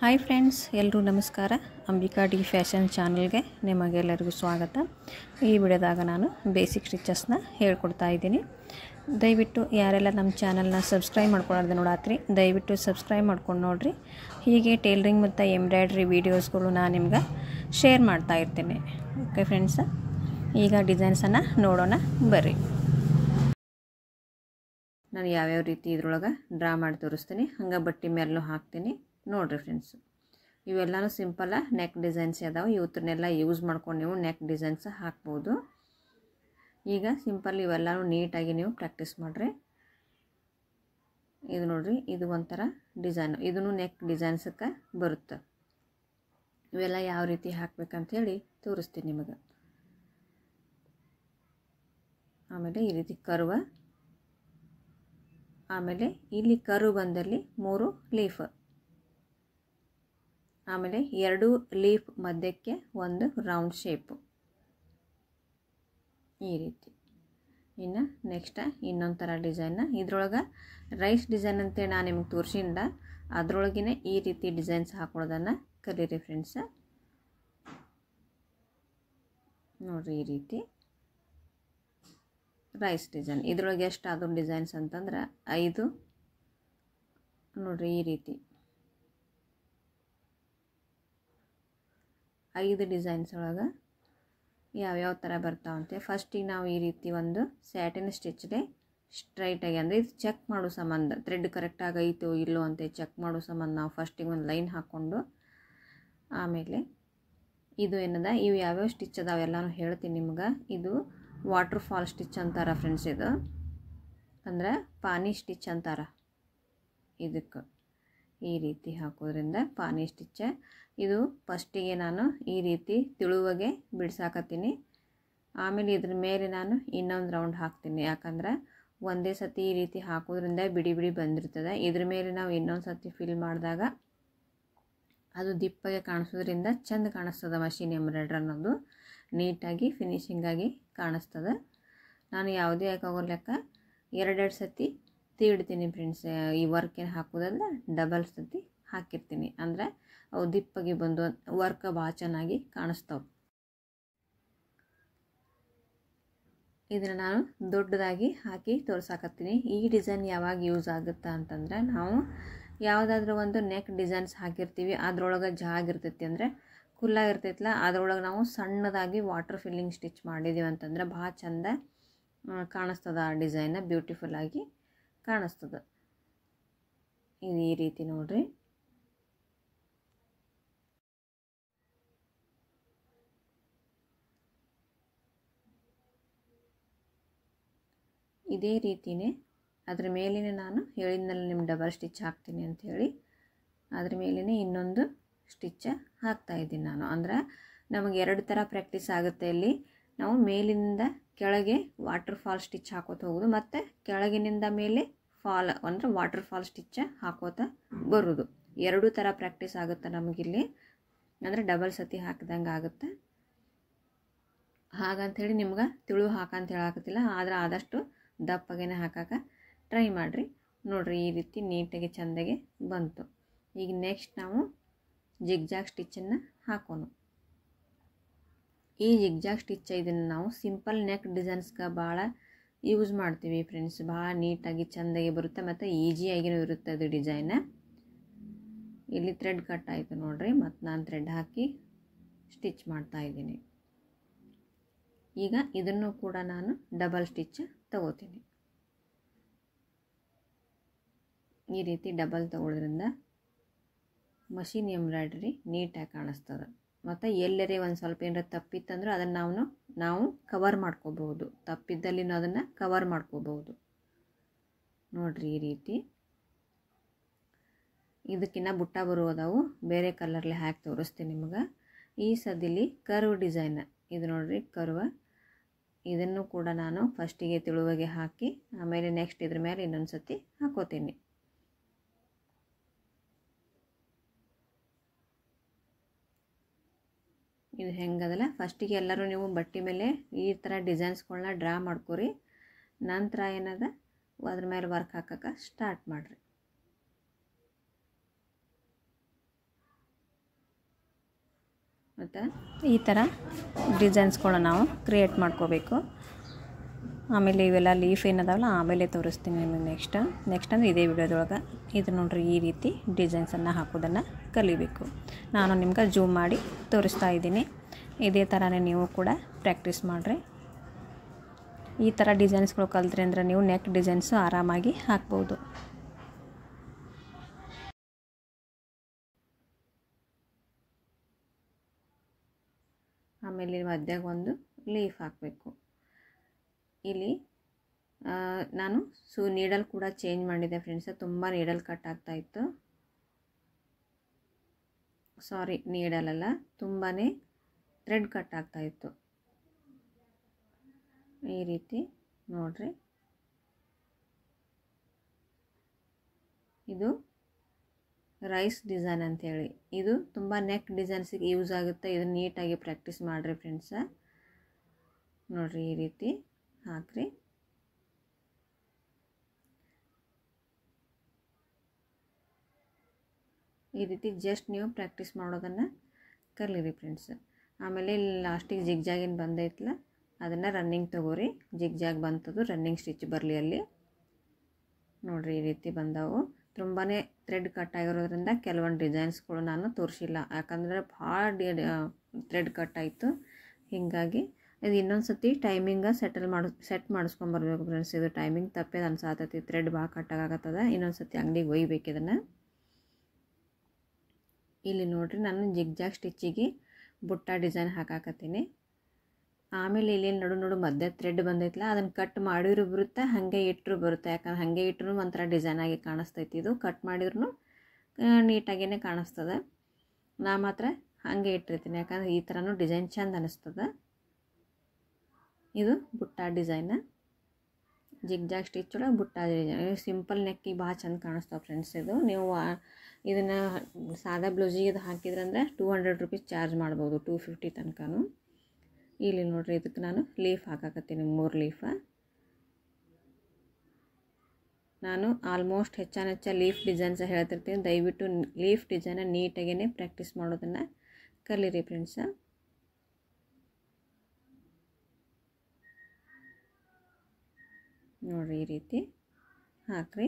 hi friends ಎಲ್ಲರೂ ನಮಸ್ಕಾರ Ambika D fashion ಚಾನಲ್ಗೆ ನಿಮಗೆಲ್ಲರಿಗೂ ಸ್ವಾಗತ ಈ ವಿಡಿಯೋದಾಗ ನಾನು ಬೇಸಿಕ್ ಸ್ಟಿಚಸ್ನ ಹೇಳ್ಕೊಡ್ತಾ ಇದ್ದೀನಿ ದಯವಿಟ್ಟು ಯಾರೆಲ್ಲ ನಮ್ಮ ಚಾನಲ್ನ ಸಬ್ಸ್ಕ್ರೈಬ್ ಮಾಡ್ಕೊಳ್ಳೋದು ನೋಡಾತ್ರಿ ದಯವಿಟ್ಟು ಸಬ್ಸ್ಕ್ರೈಬ್ ಮಾಡ್ಕೊಂಡು ನೋಡಿರಿ ಹೀಗೆ ಟೇಲರಿಂಗ್ ಮತ್ತು ಎಂಬ್ರಾಯ್ಡ್ರಿ ವೀಡಿಯೋಸ್ಗಳು ನಾನು ನಿಮ್ಗೆ ಶೇರ್ ಮಾಡ್ತಾ ಇರ್ತೇನೆ ಓಕೆ ಫ್ರೆಂಡ್ಸ ಈಗ ಡಿಸೈನ್ಸನ್ನು ನೋಡೋಣ ಬರ್ರಿ ನಾನು ಯಾವ್ಯಾವ ರೀತಿ ಇದ್ರೊಳಗೆ ಡ್ರಾ ಮಾಡಿ ತೋರಿಸ್ತೀನಿ ಹಂಗೆ ಬಟ್ಟೆ ಮೇಲೂ ಹಾಕ್ತೀನಿ ನೋಡಿರಿ ಫ್ರೆಂಡ್ಸ್ ಇವೆಲ್ಲನೂ ಸಿಂಪಲ್ ನೆಕ್ ಡಿಸೈನ್ಸ್ ಅದಾವೆ ಇವತ್ತನ್ನೆಲ್ಲ ಯೂಸ್ ಮಾಡ್ಕೊಂಡು ನೀವು ನೆಕ್ ಡಿಸೈನ್ಸ್ ಹಾಕ್ಬೋದು ಈಗ ಸಿಂಪಲ್ ಇವೆಲ್ಲನೂ ನೀಟಾಗಿ ನೀವು ಪ್ರಾಕ್ಟೀಸ್ ಮಾಡಿರಿ ಇದು ನೋಡಿರಿ ಇದು ಒಂಥರ ಡಿಸೈನು ಇದನ್ನು ನೆಕ್ ಡಿಸೈನ್ಸಕ್ಕೆ ಬರುತ್ತೆ ಇವೆಲ್ಲ ಯಾವ ರೀತಿ ಹಾಕ್ಬೇಕಂಥೇಳಿ ತೋರಿಸ್ತೀನಿ ನಿಮಗೆ ಆಮೇಲೆ ಈ ರೀತಿ ಕರ್ವ ಆಮೇಲೆ ಇಲ್ಲಿ ಕರು ಬಂದಲ್ಲಿ ಮೂರು ಲೀಫ್ ಆಮೇಲೆ ಎರಡು ಲೀಫ್ ಮಧ್ಯಕ್ಕೆ ಒಂದು ರೌಂಡ್ ಶೇಪು ಈ ರೀತಿ ಇನ್ನು ನೆಕ್ಸ್ಟ ಇನ್ನೊಂದು ಥರ ಡಿಸೈನ್ ಇದ್ರೊಳಗೆ ರೈಸ್ ಡಿಸೈನ್ ಅಂತೇಳಿ ನಾನು ನಿಮಗೆ ತೋರಿಸಿಂದ ಅದರೊಳಗಿನೇ ಈ ರೀತಿ ಡಿಸೈನ್ಸ್ ಹಾಕೊಳ್ಳೋದನ್ನು ಕಲೀರಿ ಫ್ರೆಂಡ್ಸ ನೋಡಿರಿ ಈ ರೀತಿ ರೈಸ್ ಡಿಸೈನ್ ಇದ್ರೊಳಗೆ ಎಷ್ಟು ಡಿಸೈನ್ಸ್ ಅಂತಂದ್ರೆ ಐದು ನೋಡಿರಿ ಈ ರೀತಿ ಐದು ಡಿಸೈನ್ಸ್ ಒಳಗೆ ಯಾವ್ಯಾವ ಥರ ಬರ್ತಾವಂತೆ ಫಸ್ಟಿಗೆ ನಾವು ಈ ರೀತಿ ಒಂದು ಸ್ಯಾಟಿನ್ ಸ್ಟಿಚ್ಗೆ ಸ್ಟ್ರೈಟಾಗಿ ಅಂದರೆ ಇದು ಚೆಕ್ ಮಾಡೋ ಸಂಬಂಧ ಥ್ರೆಡ್ ಕರೆಕ್ಟಾಗಿ ಐತೋ ಇಲ್ಲೋ ಅಂತ ಚೆಕ್ ಮಾಡೋ ಸಂಬಂಧ ನಾವು ಫಸ್ಟಿಗೆ ಒಂದು ಲೈನ್ ಹಾಕ್ಕೊಂಡು ಆಮೇಲೆ ಇದು ಏನದ ಇವು ಯಾವ್ಯಾವ ಸ್ಟಿಚ್ ಎಲ್ಲನೂ ಹೇಳ್ತೀನಿ ನಿಮ್ಗೆ ಇದು ವಾಟ್ರ್ ಫಾಲ್ ಸ್ಟಿಚ್ ಅಂತಾರ ಫ್ರೆಂಡ್ಸ್ ಇದು ಅಂದ್ರೆ ಪಾನಿ ಸ್ಟಿಚ್ ಅಂತಾರೆ ಇದಕ್ಕೆ ಈ ರೀತಿ ಹಾಕೋದ್ರಿಂದ ಪಾನಿ ಸ್ಟಿಚ್ಚ ಇದು ಫಸ್ಟಿಗೆ ನಾನು ಈ ರೀತಿ ತಿಳುವಾಗೆ ಬಿಡ್ಸಾಕತ್ತೀನಿ ಆಮೇಲೆ ಇದ್ರ ಮೇಲೆ ನಾನು ಇನ್ನೊಂದು ರೌಂಡ್ ಹಾಕ್ತೀನಿ ಯಾಕಂದ್ರೆ ಒಂದೇ ಸತಿ ಈ ರೀತಿ ಹಾಕೋದ್ರಿಂದ ಬಿಡಿ ಬಿಡಿ ಬಂದಿರ್ತದೆ ಇದ್ರ ಮೇಲೆ ನಾವು ಇನ್ನೊಂದು ಸತಿ ಫಿಲ್ ಮಾಡಿದಾಗ ಅದು ದಿಪ್ಪಗೆ ಕಾಣಿಸೋದ್ರಿಂದ ಚೆಂದ ಕಾಣಿಸ್ತದೆ ಮಷಿನ್ ಎಂಬ್ರಾಯ್ಡ್ರಿ ಅನ್ನೋದು ನೀಟಾಗಿ ಫಿನಿಷಿಂಗಾಗಿ ಕಾಣಿಸ್ತದೆ ನಾನು ಯಾವುದೇ ಹಾಕೋಗೋ ಲೆಕ್ಕ ಎರಡೆರಡು ಸತಿ ತೀಡ್ತೀನಿ ಫ್ರೆಂಡ್ಸ್ ಈ ವರ್ಕ್ ಏನು ಹಾಕೋದಲ್ಲ ಡಬಲ್ ಸತಿ ಹಾಕಿರ್ತೀನಿ ಅಂದರೆ ಅವು ದಿಪ್ಪಗೆ ಬಂದು ವರ್ಕ್ ಭಾಳ ಚೆನ್ನಾಗಿ ಕಾಣಿಸ್ತಾವೆ ಇದನ್ನು ನಾನು ದೊಡ್ಡದಾಗಿ ಹಾಕಿ ತೋರ್ಸಾಕತ್ತೀನಿ ಈ ಡಿಸೈನ್ ಯಾವಾಗ ಯೂಸ್ ಆಗುತ್ತಾ ಅಂತಂದ್ರೆ ನಾವು ಯಾವುದಾದ್ರೂ ಒಂದು ನೆಕ್ ಡಿಸೈನ್ಸ್ ಹಾಕಿರ್ತೀವಿ ಅದ್ರೊಳಗೆ ಜಾಗ ಇರ್ತೈತಿ ಅಂದರೆ ಖುಲ್ಲ ಇರ್ತೈತಲ್ಲ ಅದ್ರೊಳಗೆ ನಾವು ಸಣ್ಣದಾಗಿ ವಾಟರ್ ಫಿಲ್ಲಿಂಗ್ ಸ್ಟಿಚ್ ಮಾಡಿದ್ದೀವಿ ಅಂತಂದ್ರೆ ಭಾಳ ಚಂದ ಕಾಣಿಸ್ತದ ಆ ಡಿಸೈನ್ನ ಬ್ಯೂಟಿಫುಲ್ಲಾಗಿ ಕಾಣಿಸ್ತದ ಇದು ಈ ರೀತಿ ನೋಡ್ರಿ ಇದೇ ರೀತಿನೇ ಅದ್ರ ಮೇಲಿನ ನಾನು ಹೇಳಿದ್ಮೇಲೆ ನಿಮ್ಮ ಡಬಲ್ ಸ್ಟಿಚ್ ಹಾಕ್ತೀನಿ ಅಂಥೇಳಿ ಅದ್ರ ಮೇಲಿನೇ ಇನ್ನೊಂದು ಸ್ಟಿಚ್ ಇದ್ದೀನಿ ನಾನು ಅಂದರೆ ನಮಗೆ ಎರಡು ಥರ ಪ್ರ್ಯಾಕ್ಟೀಸ್ ಆಗುತ್ತೆ ಇಲ್ಲಿ ನಾವು ಮೇಲಿಂದ ಕೆಳಗೆ ವಾಟರ್ ಫಾಲ್ ಸ್ಟಿಚ್ ಹಾಕೋತ ಹೋಗೋದು ಮತ್ತು ಕೆಳಗಿನಿಂದ ಮೇಲೆ ಫಾಲ್ ಅಂದರೆ ವಾಟರ್ ಫಾಲ್ ಸ್ಟಿಚ್ ಹಾಕೋತ ಬರೋದು ಎರಡೂ ಥರ ಪ್ರಾಕ್ಟೀಸ್ ಆಗುತ್ತೆ ನಮಗಿಲ್ಲಿ ಅಂದರೆ ಡಬಲ್ ಸತಿ ಹಾಕಿದಂಗೆ ಆಗುತ್ತೆ ಹಾಗಂಥೇಳಿ ನಿಮ್ಗೆ ತಿಳು ಹಾಕಂತ ಹೇಳಾಕತ್ತಿಲ್ಲ ಆದ್ರೆ ಆದಷ್ಟು ದಪ್ಪಗೇನೆ ಹಾಕಕ್ಕೆ ಟ್ರೈ ಮಾಡಿರಿ ನೋಡಿರಿ ಈ ರೀತಿ ನೀಟಾಗಿ ಚೆಂದಾಗಿ ಬಂತು ಈಗ ನೆಕ್ಸ್ಟ್ ನಾವು ಜಿಗ್ಜಾಗ್ ಸ್ಟಿಚ್ಚನ್ನು ಹಾಕೋಣ ಈ ಜಿಗ್ಜಾಗ್ ಸ್ಟಿಚ್ ಇದನ್ನು ನಾವು ಸಿಂಪಲ್ ನೆಕ್ ಡಿಸೈನ್ಸ್ಗೆ ಭಾಳ ಯೂಸ್ ಮಾಡ್ತೀವಿ ಫ್ರೆಂಡ್ಸ್ ಭಾಳ ನೀಟಾಗಿ ಚೆಂದಾಗಿ ಬರುತ್ತೆ ಮತ್ತು ಈಜಿಯಾಗಿನೂ ಇರುತ್ತೆ ಅದು ಡಿಸೈನ್ ಇಲ್ಲಿ ಥ್ರೆಡ್ ಕಟ್ ಆಯಿತು ನೋಡಿರಿ ಮತ್ತು ನಾನು ಥ್ರೆಡ್ ಹಾಕಿ ಸ್ಟಿಚ್ ಮಾಡ್ತಾ ಇದ್ದೀನಿ ಈಗ ಇದನ್ನು ಕೂಡ ನಾನು ಡಬಲ್ ಸ್ಟಿಚ್ ತಗೋತೀನಿ ಈ ರೀತಿ ಡಬಲ್ ತಗೊಳ್ಳೋದ್ರಿಂದ ಮಷಿನ್ ಎಂಬ್ರಾಯ್ಡ್ರಿ ನೀಟಾಗಿ ಕಾಣಿಸ್ತದೆ ಮತ್ತು ಎಲ್ಲರೇ ಒಂದು ಸ್ವಲ್ಪ ಏನಾರ ತಪ್ಪಿತ್ತಂದ್ರೆ ಅದನ್ನು ನಾವು ನಾವು ಕವರ್ ಮಾಡ್ಕೋಬಹುದು ತಪ್ಪಿದ್ದಲ್ಲಿ ಅದನ್ನು ಕವರ್ ಮಾಡ್ಕೋಬಹುದು ನೋಡಿರಿ ಈ ರೀತಿ ಇದಕ್ಕಿನ್ನ ಬುಟ್ಟ ಬರುವುದವು ಬೇರೆ ಕಲರ್ಲೆ ಹಾಕಿ ತೋರಿಸ್ತೀನಿ ನಿಮಗೆ ಈ ಸದಿಲಿ ಕರ್ವ್ ಡಿಸೈನ್ ಇದು ನೋಡ್ರಿ ಕರ್ವ ಇದನ್ನು ಕೂಡ ನಾನು ಫಸ್ಟಿಗೆ ತಿಳುವಗೆ ಹಾಕಿ ಆಮೇಲೆ ನೆಕ್ಸ್ಟ್ ಇದ್ರ ಮೇಲೆ ಇನ್ನೊಂದು ಸತಿ ಹಾಕೋತೀನಿ ಇದು ಹೆಂಗದಲ್ಲ ಫಸ್ಟಿಗೆ ಎಲ್ಲರೂ ನೀವು ಬಟ್ಟೆ ಮೇಲೆ ಈ ಥರ ಡಿಸೈನ್ಸ್ಗಳನ್ನ ಡ್ರಾ ಮಾಡ್ಕೊರಿ ನಂತರ ಏನದ ಅದ್ರ ಮೇಲೆ ವರ್ಕ್ ಹಾಕಕ್ಕೆ ಸ್ಟಾರ್ಟ್ ಮಾಡಿರಿ ಮತ್ತು ಈ ಥರ ಡಿಸೈನ್ಸ್ಗಳನ್ನ ನಾವು ಕ್ರಿಯೇಟ್ ಮಾಡ್ಕೋಬೇಕು ಆಮೇಲೆ ಇವೆಲ್ಲ ಲೀಫ್ ಏನದಾವಲ್ಲ ಆಮೇಲೆ ತೋರಿಸ್ತೀನಿ ನಿಮಗೆ ನೆಕ್ಸ್ಟ್ ನೆಕ್ಸ್ಟ್ ಅಂದರೆ ಇದೇ ವಿಡಿಯೋದೊಳಗೆ ಇದು ನೋಡಿರಿ ಈ ರೀತಿ ಡಿಸೈನ್ಸನ್ನು ಹಾಕೋದನ್ನು ಕಲಿಬೇಕು ನಾನು ನಿಮ್ಗೆ ಜೂಮ್ ಮಾಡಿ ತೋರಿಸ್ತಾ ಇದ್ದೀನಿ ಇದೇ ಥರನೇ ನೀವು ಕೂಡ ಪ್ರ್ಯಾಕ್ಟೀಸ್ ಮಾಡಿರಿ ಈ ಥರ ಡಿಸೈನ್ಸ್ಗಳು ಕಲಿತ್ರಿ ಅಂದರೆ ನೀವು ನೆಕ್ ಡಿಸೈನ್ಸು ಆರಾಮಾಗಿ ಹಾಕ್ಬೋದು ಆಮೇಲೆ ಮಧ್ಯಾಗ ಒಂದು ಲೀಫ್ ಹಾಕಬೇಕು ಇಲ್ಲಿ ನಾನು ಸು ನೀಡಲ್ ಕೂಡ ಚೇಂಜ್ ಮಾಡಿದೆ ಫ್ರೆಂಡ್ಸ್ ತುಂಬ ನೀಡಲ್ ಕಟ್ ಇತ್ತು ಸಾರಿ ಅಲ್ಲ ತುಂಬಾ ಥ್ರೆಡ್ ಕಟ್ ಇತ್ತು ಈ ರೀತಿ ನೋಡ್ರಿ ಇದು ರೈಸ್ ಡಿಸೈನ್ ಅಂಥೇಳಿ ಇದು ತುಂಬ ನೆಕ್ ಡಿಸೈನ್ಸಿಗೆ ಯೂಸ್ ಆಗುತ್ತೆ ಇದನ್ನ ನೀಟಾಗಿ ಪ್ರ್ಯಾಕ್ಟೀಸ್ ಮಾಡಿರಿ ಫ್ರೆಂಡ್ಸ ನೋಡಿರಿ ಈ ರೀತಿ ಹಾಕ್ರಿ ಈ ರೀತಿ ಜಸ್ಟ್ ನೀವು ಪ್ರಾಕ್ಟೀಸ್ ಮಾಡೋದನ್ನು ಕಲೀರಿ ಫ್ರೆಂಡ್ಸ್ ಆಮೇಲೆ ಇಲ್ಲಿ ಲಾಸ್ಟಿಗೆ ಜಿಗ್ ಜಾಗಿನ ಬಂದೈತಲ್ಲ ಅದನ್ನು ರನ್ನಿಂಗ್ ತಗೋರಿ ಜಿಗ್ ಜಾಗ್ ಬಂತದು ರನ್ನಿಂಗ್ ಸ್ಟಿಚ್ ಬರಲಿ ಅಲ್ಲಿ ನೋಡಿರಿ ಈ ರೀತಿ ಬಂದವು ತುಂಬಾ ಥ್ರೆಡ್ ಕಟ್ ಆಗಿರೋದ್ರಿಂದ ಕೆಲವೊಂದು ಡಿಸೈನ್ಸ್ಗಳು ನಾನು ತೋರಿಸಿಲ್ಲ ಯಾಕಂದರೆ ಭಾಳ ಥ್ರೆಡ್ ಕಟ್ ಆಯಿತು ಹೀಗಾಗಿ ಇದು ಇನ್ನೊಂದು ಸತಿ ಟೈಮಿಂಗ ಸೆಟಲ್ ಮಾಡಿ ಸೆಟ್ ಮಾಡಿಸ್ಕೊಂಬರ್ಬೇಕು ಫ್ರೆಂಡ್ಸ್ ಇದು ಟೈಮಿಂಗ್ ತಪ್ಪೇದು ಅನ್ಸಾತೈತಿ ಥ್ರೆಡ್ ಭಾಳ ಕಟ್ಟಾಗತ್ತದ ಇನ್ನೊಂದು ಸತಿ ಅಂಗಡಿಗೆ ಒಯ್ಬೇಕು ಇದನ್ನು ಇಲ್ಲಿ ನೋಡಿರಿ ನಾನು ಜಾಗ್ ಸ್ಟಿಚ್ಚಿಗೆ ಬುಟ್ಟ ಡಿಸೈನ್ ಹಾಕಾಕತ್ತೀನಿ ಆಮೇಲೆ ಇಲ್ಲಿ ನಡು ನೋಡು ಮಧ್ಯೆ ಥ್ರೆಡ್ ಬಂದೈತಿಲ್ಲ ಅದನ್ನು ಕಟ್ ಮಾಡಿದ್ರು ಬರುತ್ತೆ ಹಾಗೆ ಇಟ್ಟರು ಬರುತ್ತೆ ಯಾಕಂದ್ರೆ ಹಾಗೆ ಇಟ್ಟರು ಒಂಥರ ಡಿಸೈನ್ ಆಗಿ ಕಾಣಿಸ್ತೈತಿ ಇದು ಕಟ್ ಮಾಡಿದ್ರು ನೀಟಾಗಿನೇ ಕಾಣಿಸ್ತದೆ ನಾ ಮಾತ್ರ ಹಾಗೆ ಇಟ್ಟಿರ್ತೀನಿ ಯಾಕಂದ್ರೆ ಈ ಥರನೂ ಡಿಸೈನ್ ಚೆಂದ ಅನ್ನಿಸ್ತದೆ ಇದು ಬುಟ್ಟ ಡಿಸೈನ್ ಜಾಗ್ ಸ್ಟಿಚ್ ಒಳಗೆ ಬುಟ್ಟ ಡಿಸೈನ್ ಸಿಂಪಲ್ ನೆಕ್ಕಿಗೆ ಭಾಳ ಚಂದ ಕಾಣಿಸ್ತಾವೆ ಫ್ರೆಂಡ್ಸ್ ಇದು ನೀವು ಇದನ್ನು ಸಾದಾ ಬ್ಲೌಸಿಗೆ ಇದು ಹಾಕಿದ್ರೆ ಟೂ ಹಂಡ್ರೆಡ್ ರುಪೀಸ್ ಚಾರ್ಜ್ ಮಾಡ್ಬೋದು ಟೂ ಫಿಫ್ಟಿ ತನಕನೂ ಇಲ್ಲಿ ನೋಡ್ರಿ ಇದಕ್ಕೆ ನಾನು ಲೀಫ್ ಹಾಕಾಕತ್ತೀನಿ ಮೂರು ಲೀಫ ನಾನು ಆಲ್ಮೋಸ್ಟ್ ಹೆಚ್ಚಾನ ಹೆಚ್ಚ ಲೀಫ್ ಡಿಸೈನ್ಸ ಹೇಳ್ತಿರ್ತೀನಿ ದಯವಿಟ್ಟು ಲೀಫ್ ಡಿಸೈನ ನೀಟಾಗೇ ಪ್ರಾಕ್ಟೀಸ್ ಮಾಡೋದನ್ನು ಕಲೀರಿ ಫ್ರೆಂಡ್ಸ ನೋಡಿರಿ ಈ ರೀತಿ ಹಾಕ್ರಿ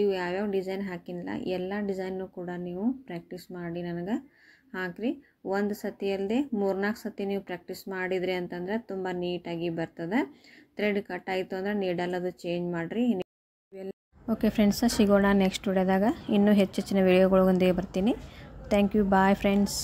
ಇವು ಯಾವ್ಯಾವ ಡಿಸೈನ್ ಹಾಕಿಲ್ಲ ಎಲ್ಲ ಡಿಸೈನು ಕೂಡ ನೀವು ಪ್ರಾಕ್ಟೀಸ್ ಮಾಡಿ ನನಗೆ ಹಾಕ್ರಿ ಒಂದು ಸತಿಯಲ್ಲದೆ ಅಲ್ಲದೆ ಮೂರ್ನಾಲ್ಕು ಸತಿ ನೀವು ಪ್ರಾಕ್ಟೀಸ್ ಮಾಡಿದ್ರಿ ಅಂತಂದ್ರೆ ತುಂಬ ನೀಟಾಗಿ ಬರ್ತದೆ ಥ್ರೆಡ್ ಕಟ್ ಆಯಿತು ಅಂದ್ರೆ ನೀಡಲ್ಲ ಅದು ಚೇಂಜ್ ಮಾಡಿರಿ ಓಕೆ ಫ್ರೆಂಡ್ಸ ಸಿಗೋಣ ನೆಕ್ಸ್ಟ್ ವಿಡಿಯೋದಾಗ ಇನ್ನೂ ಹೆಚ್ಚೆಚ್ಚಿನ ವಿಡಿಯೋಗಳೊಂದಿಗೆ ಬರ್ತೀನಿ ಥ್ಯಾಂಕ್ ಯು ಬಾಯ್ ಫ್ರೆಂಡ್ಸ್